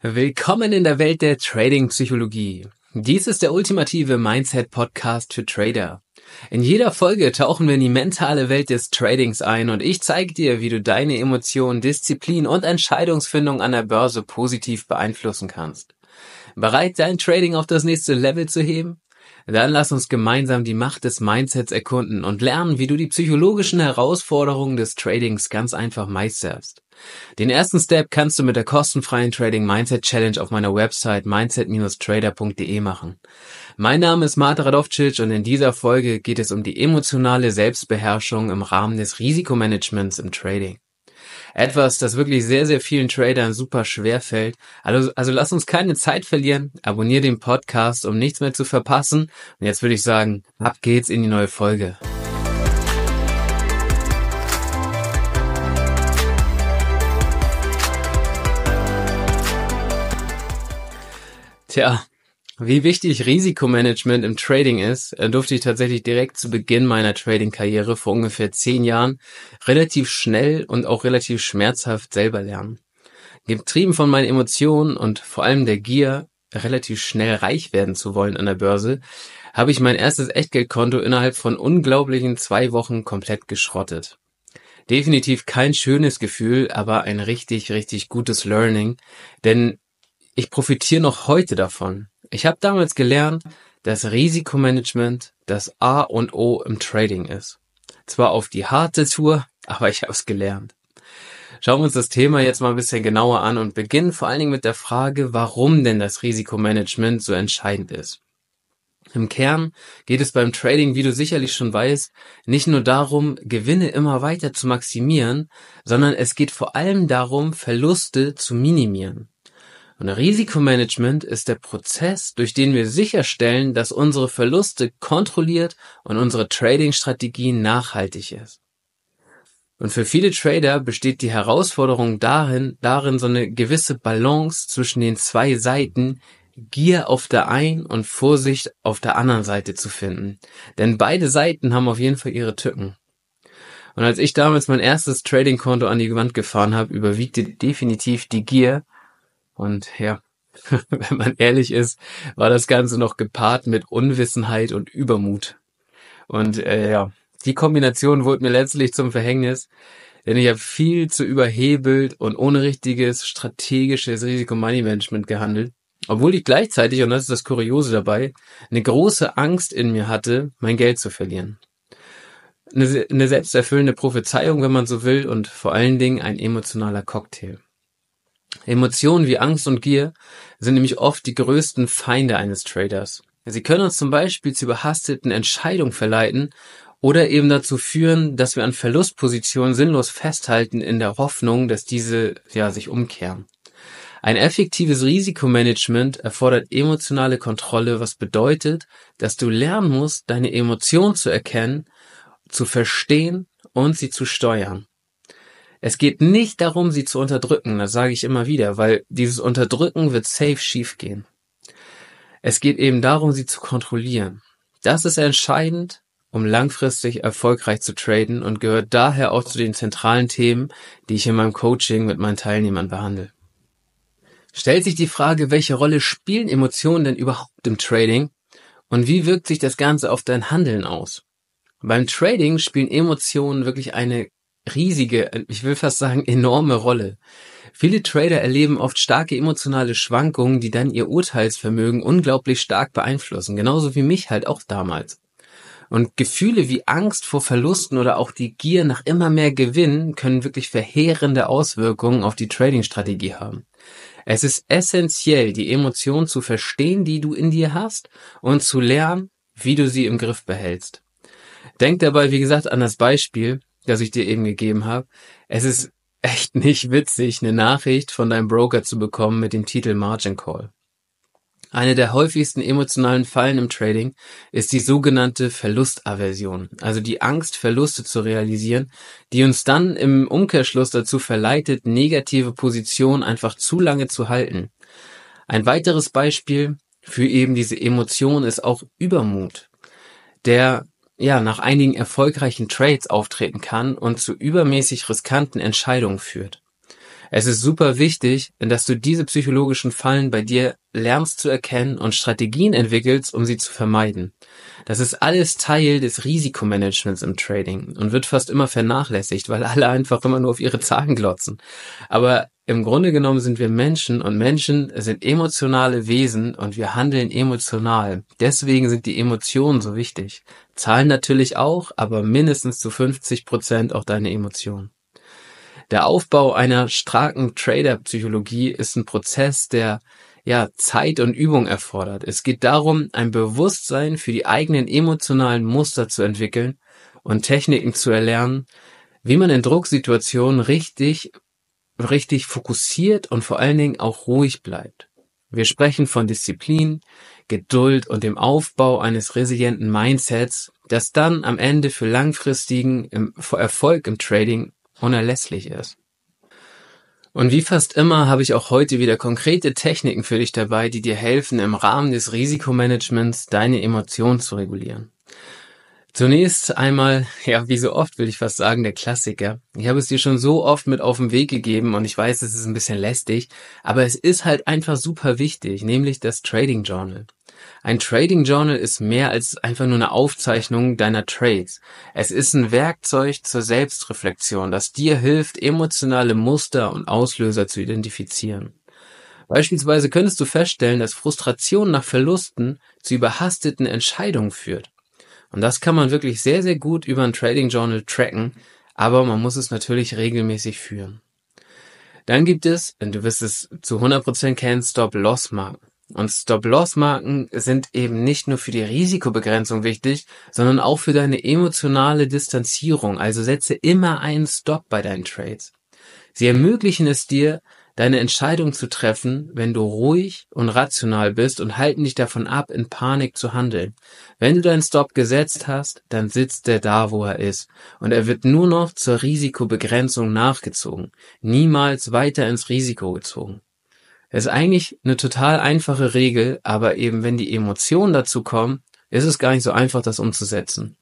Willkommen in der Welt der Trading-Psychologie. Dies ist der ultimative Mindset-Podcast für Trader. In jeder Folge tauchen wir in die mentale Welt des Tradings ein und ich zeige dir, wie du deine Emotionen, Disziplin und Entscheidungsfindung an der Börse positiv beeinflussen kannst. Bereit, dein Trading auf das nächste Level zu heben? Dann lass uns gemeinsam die Macht des Mindsets erkunden und lernen, wie du die psychologischen Herausforderungen des Tradings ganz einfach meisterst. Den ersten Step kannst du mit der kostenfreien Trading Mindset Challenge auf meiner Website mindset-trader.de machen. Mein Name ist Marta Radovcic und in dieser Folge geht es um die emotionale Selbstbeherrschung im Rahmen des Risikomanagements im Trading. Etwas, das wirklich sehr, sehr vielen Tradern super schwer fällt. Also, also lass uns keine Zeit verlieren. Abonnier den Podcast, um nichts mehr zu verpassen. Und jetzt würde ich sagen, ab geht's in die neue Folge. Tja, wie wichtig Risikomanagement im Trading ist, äh, durfte ich tatsächlich direkt zu Beginn meiner Trading-Karriere vor ungefähr zehn Jahren relativ schnell und auch relativ schmerzhaft selber lernen. Getrieben von meinen Emotionen und vor allem der Gier, relativ schnell reich werden zu wollen an der Börse, habe ich mein erstes Echtgeldkonto innerhalb von unglaublichen zwei Wochen komplett geschrottet. Definitiv kein schönes Gefühl, aber ein richtig, richtig gutes Learning, denn ich profitiere noch heute davon. Ich habe damals gelernt, dass Risikomanagement das A und O im Trading ist. Zwar auf die harte Tour, aber ich habe es gelernt. Schauen wir uns das Thema jetzt mal ein bisschen genauer an und beginnen vor allen Dingen mit der Frage, warum denn das Risikomanagement so entscheidend ist. Im Kern geht es beim Trading, wie du sicherlich schon weißt, nicht nur darum, Gewinne immer weiter zu maximieren, sondern es geht vor allem darum, Verluste zu minimieren. Und Risikomanagement ist der Prozess, durch den wir sicherstellen, dass unsere Verluste kontrolliert und unsere Trading-Strategie nachhaltig ist. Und für viele Trader besteht die Herausforderung darin, darin so eine gewisse Balance zwischen den zwei Seiten, Gier auf der einen und Vorsicht auf der anderen Seite zu finden. Denn beide Seiten haben auf jeden Fall ihre Tücken. Und als ich damals mein erstes Trading-Konto an die Wand gefahren habe, überwiegte definitiv die Gier und ja, wenn man ehrlich ist, war das Ganze noch gepaart mit Unwissenheit und Übermut. Und äh, ja, die Kombination wurde mir letztlich zum Verhängnis, denn ich habe viel zu überhebelt und ohne richtiges strategisches Risikomanagement gehandelt, obwohl ich gleichzeitig, und das ist das Kuriose dabei, eine große Angst in mir hatte, mein Geld zu verlieren. Eine, eine selbsterfüllende Prophezeiung, wenn man so will, und vor allen Dingen ein emotionaler Cocktail. Emotionen wie Angst und Gier sind nämlich oft die größten Feinde eines Traders. Sie können uns zum Beispiel zu überhasteten Entscheidungen verleiten oder eben dazu führen, dass wir an Verlustpositionen sinnlos festhalten in der Hoffnung, dass diese ja sich umkehren. Ein effektives Risikomanagement erfordert emotionale Kontrolle, was bedeutet, dass du lernen musst, deine Emotionen zu erkennen, zu verstehen und sie zu steuern. Es geht nicht darum, sie zu unterdrücken, das sage ich immer wieder, weil dieses Unterdrücken wird safe schiefgehen. Es geht eben darum, sie zu kontrollieren. Das ist entscheidend, um langfristig erfolgreich zu traden und gehört daher auch zu den zentralen Themen, die ich in meinem Coaching mit meinen Teilnehmern behandle. Stellt sich die Frage, welche Rolle spielen Emotionen denn überhaupt im Trading und wie wirkt sich das Ganze auf dein Handeln aus? Beim Trading spielen Emotionen wirklich eine riesige, ich will fast sagen enorme Rolle. Viele Trader erleben oft starke emotionale Schwankungen, die dann ihr Urteilsvermögen unglaublich stark beeinflussen, genauso wie mich halt auch damals. Und Gefühle wie Angst vor Verlusten oder auch die Gier nach immer mehr Gewinn können wirklich verheerende Auswirkungen auf die Trading-Strategie haben. Es ist essentiell, die Emotionen zu verstehen, die du in dir hast und zu lernen, wie du sie im Griff behältst. Denk dabei, wie gesagt, an das Beispiel, das ich dir eben gegeben habe. Es ist echt nicht witzig, eine Nachricht von deinem Broker zu bekommen mit dem Titel Margin Call. Eine der häufigsten emotionalen Fallen im Trading ist die sogenannte Verlustaversion, also die Angst, Verluste zu realisieren, die uns dann im Umkehrschluss dazu verleitet, negative Positionen einfach zu lange zu halten. Ein weiteres Beispiel für eben diese Emotion ist auch Übermut, der ja, nach einigen erfolgreichen Trades auftreten kann und zu übermäßig riskanten Entscheidungen führt. Es ist super wichtig, dass du diese psychologischen Fallen bei dir lernst zu erkennen und Strategien entwickelst, um sie zu vermeiden. Das ist alles Teil des Risikomanagements im Trading und wird fast immer vernachlässigt, weil alle einfach immer nur auf ihre Zahlen glotzen. Aber im Grunde genommen sind wir Menschen und Menschen sind emotionale Wesen und wir handeln emotional. Deswegen sind die Emotionen so wichtig. Zahlen natürlich auch, aber mindestens zu 50 Prozent auch deine Emotionen. Der Aufbau einer starken Trader-Psychologie ist ein Prozess, der ja, Zeit und Übung erfordert. Es geht darum, ein Bewusstsein für die eigenen emotionalen Muster zu entwickeln und Techniken zu erlernen, wie man in Drucksituationen richtig richtig fokussiert und vor allen Dingen auch ruhig bleibt. Wir sprechen von Disziplin, Geduld und dem Aufbau eines resilienten Mindsets, das dann am Ende für langfristigen Erfolg im Trading unerlässlich ist. Und wie fast immer habe ich auch heute wieder konkrete Techniken für dich dabei, die dir helfen, im Rahmen des Risikomanagements deine Emotionen zu regulieren. Zunächst einmal, ja, wie so oft will ich fast sagen, der Klassiker. Ich habe es dir schon so oft mit auf den Weg gegeben und ich weiß, es ist ein bisschen lästig, aber es ist halt einfach super wichtig, nämlich das Trading Journal. Ein Trading Journal ist mehr als einfach nur eine Aufzeichnung deiner Trades. Es ist ein Werkzeug zur Selbstreflexion, das dir hilft, emotionale Muster und Auslöser zu identifizieren. Beispielsweise könntest du feststellen, dass Frustration nach Verlusten zu überhasteten Entscheidungen führt. Und das kann man wirklich sehr, sehr gut über ein Trading Journal tracken, aber man muss es natürlich regelmäßig führen. Dann gibt es, du wirst es zu 100% kennen, Stop-Loss-Marken. Und Stop-Loss-Marken sind eben nicht nur für die Risikobegrenzung wichtig, sondern auch für deine emotionale Distanzierung. Also setze immer einen Stop bei deinen Trades. Sie ermöglichen es dir, deine Entscheidung zu treffen, wenn du ruhig und rational bist und halten dich davon ab, in Panik zu handeln. Wenn du deinen Stop gesetzt hast, dann sitzt der da, wo er ist, und er wird nur noch zur Risikobegrenzung nachgezogen, niemals weiter ins Risiko gezogen. Das ist eigentlich eine total einfache Regel, aber eben wenn die Emotionen dazu kommen, ist es gar nicht so einfach, das umzusetzen.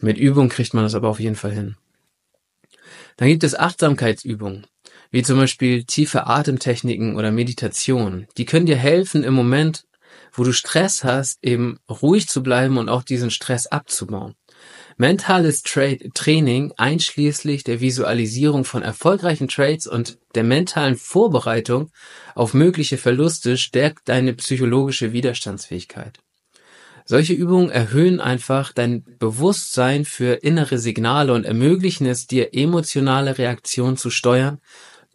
Mit Übung kriegt man das aber auf jeden Fall hin. Dann gibt es Achtsamkeitsübungen wie zum Beispiel tiefe Atemtechniken oder Meditation, die können dir helfen, im Moment, wo du Stress hast, eben ruhig zu bleiben und auch diesen Stress abzubauen. Mentales Tra Training einschließlich der Visualisierung von erfolgreichen Trades und der mentalen Vorbereitung auf mögliche Verluste stärkt deine psychologische Widerstandsfähigkeit. Solche Übungen erhöhen einfach dein Bewusstsein für innere Signale und ermöglichen es dir, emotionale Reaktionen zu steuern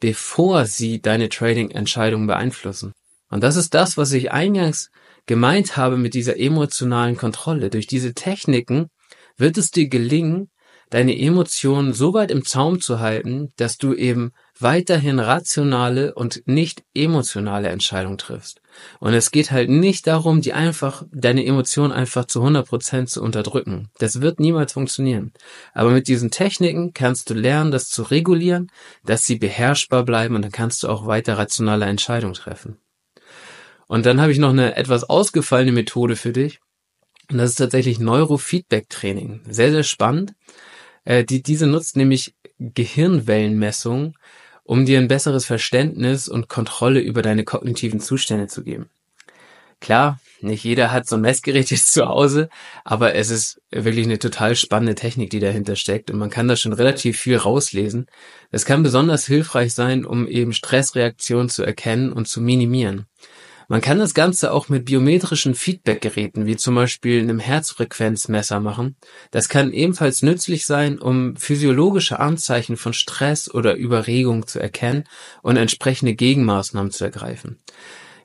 bevor sie deine Trading-Entscheidung beeinflussen. Und das ist das, was ich eingangs gemeint habe mit dieser emotionalen Kontrolle. Durch diese Techniken wird es dir gelingen, deine Emotionen so weit im Zaum zu halten, dass du eben weiterhin rationale und nicht emotionale Entscheidungen triffst. Und es geht halt nicht darum, die einfach, deine Emotionen einfach zu 100% Prozent zu unterdrücken. Das wird niemals funktionieren. Aber mit diesen Techniken kannst du lernen, das zu regulieren, dass sie beherrschbar bleiben und dann kannst du auch weiter rationale Entscheidungen treffen. Und dann habe ich noch eine etwas ausgefallene Methode für dich. Und das ist tatsächlich Neurofeedback-Training. Sehr, sehr spannend. Äh, die, diese nutzt nämlich Gehirnwellenmessungen, um dir ein besseres Verständnis und Kontrolle über deine kognitiven Zustände zu geben. Klar, nicht jeder hat so ein Messgerät jetzt zu Hause, aber es ist wirklich eine total spannende Technik, die dahinter steckt und man kann da schon relativ viel rauslesen. Es kann besonders hilfreich sein, um eben Stressreaktionen zu erkennen und zu minimieren. Man kann das Ganze auch mit biometrischen Feedbackgeräten, wie zum Beispiel einem Herzfrequenzmesser machen. Das kann ebenfalls nützlich sein, um physiologische Anzeichen von Stress oder Überregung zu erkennen und entsprechende Gegenmaßnahmen zu ergreifen.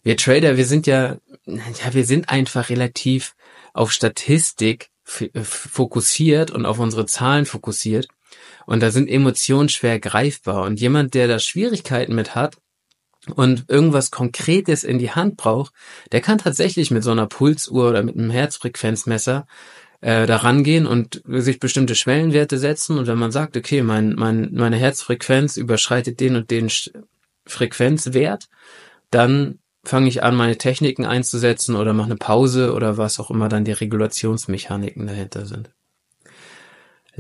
Wir Trader, wir sind ja, ja, wir sind einfach relativ auf Statistik fokussiert und auf unsere Zahlen fokussiert. Und da sind Emotionen schwer greifbar. Und jemand, der da Schwierigkeiten mit hat, und irgendwas Konkretes in die Hand braucht, der kann tatsächlich mit so einer Pulsuhr oder mit einem Herzfrequenzmesser äh, da rangehen und sich bestimmte Schwellenwerte setzen. Und wenn man sagt, okay, mein, mein, meine Herzfrequenz überschreitet den und den Sch Frequenzwert, dann fange ich an, meine Techniken einzusetzen oder mache eine Pause oder was auch immer dann die Regulationsmechaniken dahinter sind.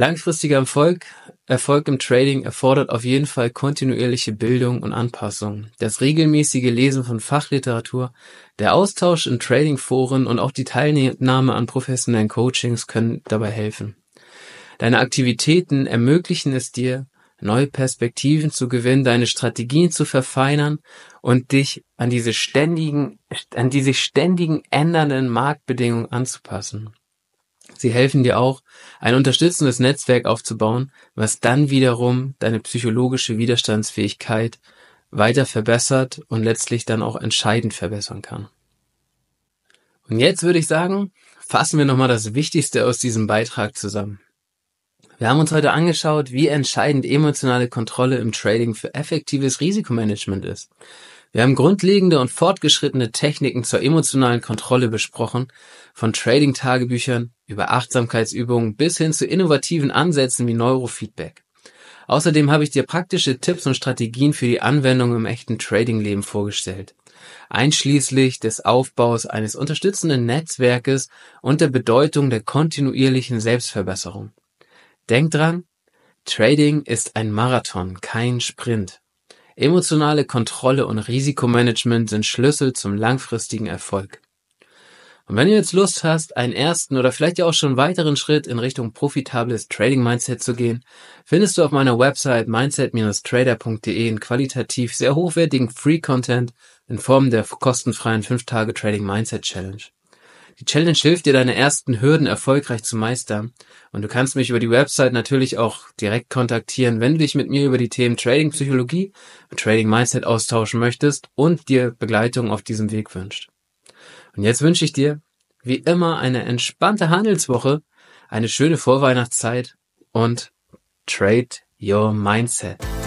Langfristiger Erfolg, Erfolg im Trading erfordert auf jeden Fall kontinuierliche Bildung und Anpassung, das regelmäßige Lesen von Fachliteratur, der Austausch in Tradingforen und auch die Teilnahme an professionellen Coachings können dabei helfen. Deine Aktivitäten ermöglichen es dir, neue Perspektiven zu gewinnen, deine Strategien zu verfeinern und dich an diese ständigen, an diese ständigen ändernden Marktbedingungen anzupassen. Sie helfen dir auch, ein unterstützendes Netzwerk aufzubauen, was dann wiederum deine psychologische Widerstandsfähigkeit weiter verbessert und letztlich dann auch entscheidend verbessern kann. Und jetzt würde ich sagen, fassen wir nochmal das Wichtigste aus diesem Beitrag zusammen. Wir haben uns heute angeschaut, wie entscheidend emotionale Kontrolle im Trading für effektives Risikomanagement ist. Wir haben grundlegende und fortgeschrittene Techniken zur emotionalen Kontrolle besprochen, von Trading-Tagebüchern über Achtsamkeitsübungen bis hin zu innovativen Ansätzen wie Neurofeedback. Außerdem habe ich dir praktische Tipps und Strategien für die Anwendung im echten Trading-Leben vorgestellt, einschließlich des Aufbaus eines unterstützenden Netzwerkes und der Bedeutung der kontinuierlichen Selbstverbesserung. Denk dran, Trading ist ein Marathon, kein Sprint. Emotionale Kontrolle und Risikomanagement sind Schlüssel zum langfristigen Erfolg. Und wenn du jetzt Lust hast, einen ersten oder vielleicht ja auch schon weiteren Schritt in Richtung profitables Trading Mindset zu gehen, findest du auf meiner Website mindset-trader.de einen qualitativ sehr hochwertigen Free Content in Form der kostenfreien 5 Tage Trading Mindset Challenge. Die Challenge hilft dir, deine ersten Hürden erfolgreich zu meistern. Und du kannst mich über die Website natürlich auch direkt kontaktieren, wenn du dich mit mir über die Themen Trading Psychologie und Trading Mindset austauschen möchtest und dir Begleitung auf diesem Weg wünscht. Und jetzt wünsche ich dir, wie immer, eine entspannte Handelswoche, eine schöne Vorweihnachtszeit und Trade Your Mindset.